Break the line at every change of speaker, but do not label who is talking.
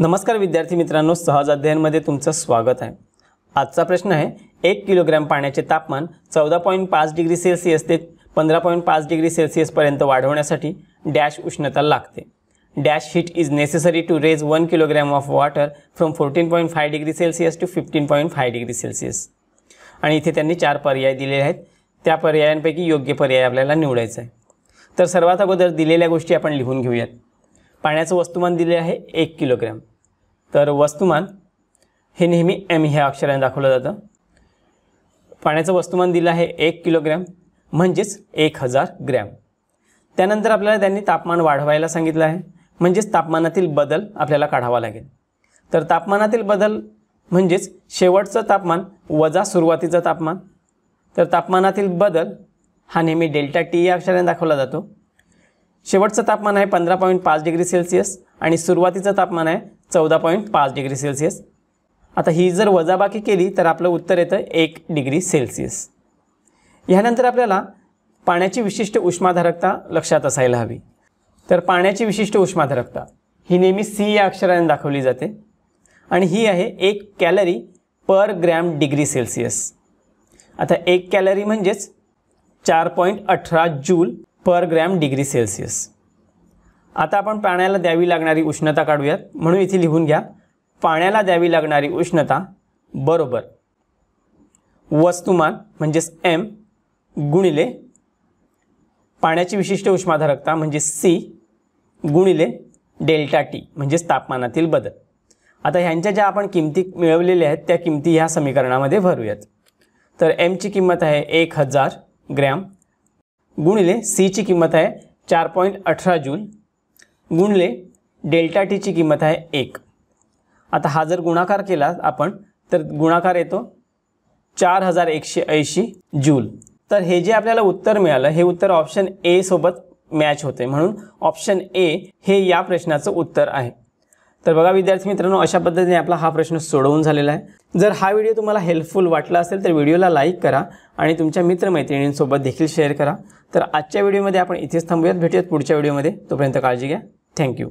नमस्कार विद्यार्थी मित्रांनो सहज अध्ययनमध्ये तुमचं स्वागत आहे आजचा प्रश्न आहे एक किलोग्रॅम पाण्याचे तापमान चौदा पॉईंट पाच डिग्री सेल्सिअस ते पंधरा पॉईंट पाच डिग्री सेल्सिअसपर्यंत वाढवण्यासाठी डॅश उष्णता लागते dash heat is necessary to raise one kilogram of water from fourteen point five degree Celsius to fifteen point five degree Celsius आणि इथे त्यांनी चार पर्याय दिलेले आहेत त्या पर्यायांपैकी योग्य पर्याय आपल्याला निवडायचा आहे तर सर्वात अगोदर दिलेल्या गोष्टी आपण लिहून घेऊयात पाण्याचं वस्तुमान दिले आहे एक किलोग्रॅम तर वस्तुमान हे नेहमी एम ह्या अक्षराने दाखवलं जातं पाण्याचं वस्तुमान दिलं आहे एक किलोग्रॅम म्हणजेच एक हजार ग्रॅम त्यानंतर आपल्याला त्यांनी तापमान वाढवायला सांगितलं आहे म्हणजेच तापमानातील बदल आपल्याला काढावा लागेल तर तापमानातील बदल म्हणजेच शेवटचं तापमान वजा सुरुवातीचं तापमान तर तापमानातील बदल हा नेहमी डेल्टा टी या अक्षराने दाखवला जातो शेवटचं तापमान आहे पंधरा पॉईंट पाच डिग्री सेल्सिअस आणि सुरुवातीचं तापमान आहे चौदा पॉईंट पाच डिग्री सेल्सिअस आता ही जर वजाबाकी केली तर आपलं उत्तर येतं एक डिग्री सेल्सिअस ह्यानंतर आपल्याला पाण्याची विशिष्ट उष्माधारकता लक्षात असायला हवी तर पाण्याची विशिष्ट उष्माधारकता ही नेहमी सी या अक्षराने दाखवली जाते आणि ही आहे एक calorie per gram degree Celsius आता एक कॅलरी म्हणजेच चार पॉईंट अठरा joule per gram degree Celsius आता आपण पाण्याला द्यावी लागणारी उष्णता काढूयात म्हणून इथे लिहून घ्या पाण्याला द्यावी लागणारी उष्णता बरोबर वस्तुमान म्हणजेच एम गुणिले पाण्याची विशिष्ट उष्माधारकता म्हणजे सी गुणिले डेल्टा टी म्हणजेच तापमानातील बदल आता ह्यांच्या ज्या आपण किमती मिळवलेल्या आहेत त्या किमती ह्या समीकरणामध्ये भरूयात तर एमची किंमत आहे एक हजार ग्रॅम गुणिले सीची किंमत आहे चार पॉईंट अठरा जूल गुणले डेल्टा टीची किंमत आहे एक आता हा जर गुणाकार केला आपण तर गुणाकार येतो चार हजार एकशे ऐंशी जूल तर हे जे आपल्याला उत्तर मिळालं हे उत्तर ऑप्शन ए सोबत मॅच होते म्हणून ऑप्शन ए हे या प्रश्नाचं उत्तर आहे तर बघा विद्यार्थी मित्रांनो अशा पद्धतीने आपला हा प्रश्न सोडवून झालेला आहे जर हा व्हिडिओ तुम्हाला हेल्पफुल वाटला असेल तर व्हिडिओला लाईक करा आणि तुमच्या मित्रमैत्रिणींसोबत देखील शेअर करा तर आजच्या व्हिडिओमध्ये आपण इथेच थांबूयात भेटूयात पुढच्या व्हिडिओमध्ये तोपर्यंत काळजी घ्या थँक्यू